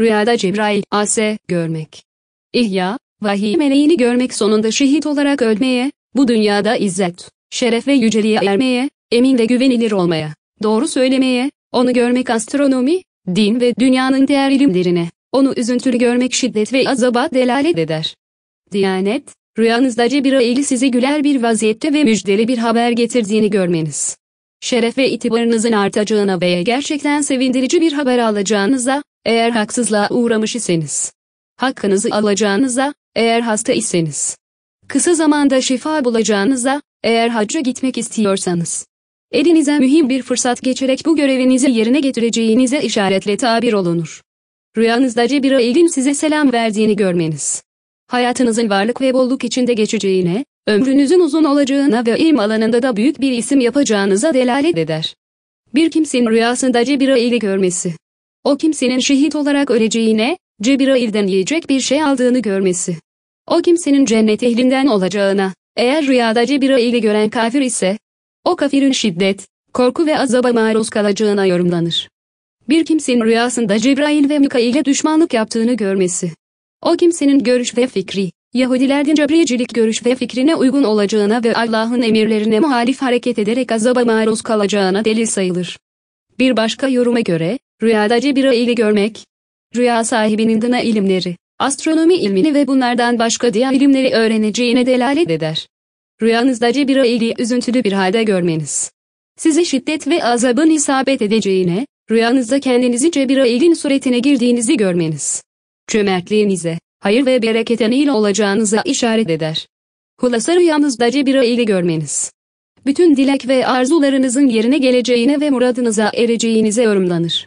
Rüyada Cebrail, AS, görmek. İhya, vahiy meleğini görmek sonunda şehit olarak ölmeye, bu dünyada izzet, şeref ve yüceliğe ermeye, emin ve güvenilir olmaya, doğru söylemeye, onu görmek astronomi, din ve dünyanın diğer ilimlerine, onu üzüntülü görmek şiddet ve azaba delalet eder. Diyanet, rüyanızda Cebrail'i sizi güler bir vaziyette ve müjdeli bir haber getirdiğini görmeniz. Şeref ve itibarınızın artacağına veya gerçekten sevindirici bir haber alacağınıza, eğer haksızlığa uğramış iseniz. Hakkınızı alacağınıza, eğer hasta iseniz. Kısa zamanda şifa bulacağınıza, eğer hacca gitmek istiyorsanız. Elinize mühim bir fırsat geçerek bu görevinizi yerine getireceğinize işaretle tabir olunur. Rüyanızda Cebrail'in size selam verdiğini görmeniz. Hayatınızın varlık ve bolluk içinde geçeceğine, ömrünüzün uzun olacağına ve ilim alanında da büyük bir isim yapacağınıza delalet eder. Bir kimsenin rüyasında Cebrail'i görmesi, o kimsenin şehit olarak öleceğine, Cebrail'den yiyecek bir şey aldığını görmesi. O kimsenin cennet ehlinden olacağına, eğer rüyada Cebrail'i gören kafir ise, o kafirin şiddet, korku ve azaba maruz kalacağına yorumlanır. Bir kimsenin rüyasında Cebrail ve Mikail'e düşmanlık yaptığını görmesi. O kimsenin görüş ve fikri, Yahudilerden cebricilik görüş ve fikrine uygun olacağına ve Allah'ın emirlerine muhalif hareket ederek azaba maruz kalacağına delil sayılır. Bir başka yoruma göre, Rüyada Cebira ile görmek. Rüya sahibinin gına ilimleri, astronomi ilmini ve bunlardan başka diğer ilimleri öğreneceğine delalet eder. Rüyanızda Cebira ili üzüntülü bir halde görmeniz. sizi şiddet ve azabın isabet edeceğine, rüyanızda kendinizi Cebira ilin suretine girdiğinizi görmeniz. Cömertliğinize, hayır ve berekete nail olacağınıza işaret eder. Hulasa rüyanızda Cebira ili görmeniz bütün dilek ve arzularınızın yerine geleceğine ve muradınıza ereceğinize yorumlanır.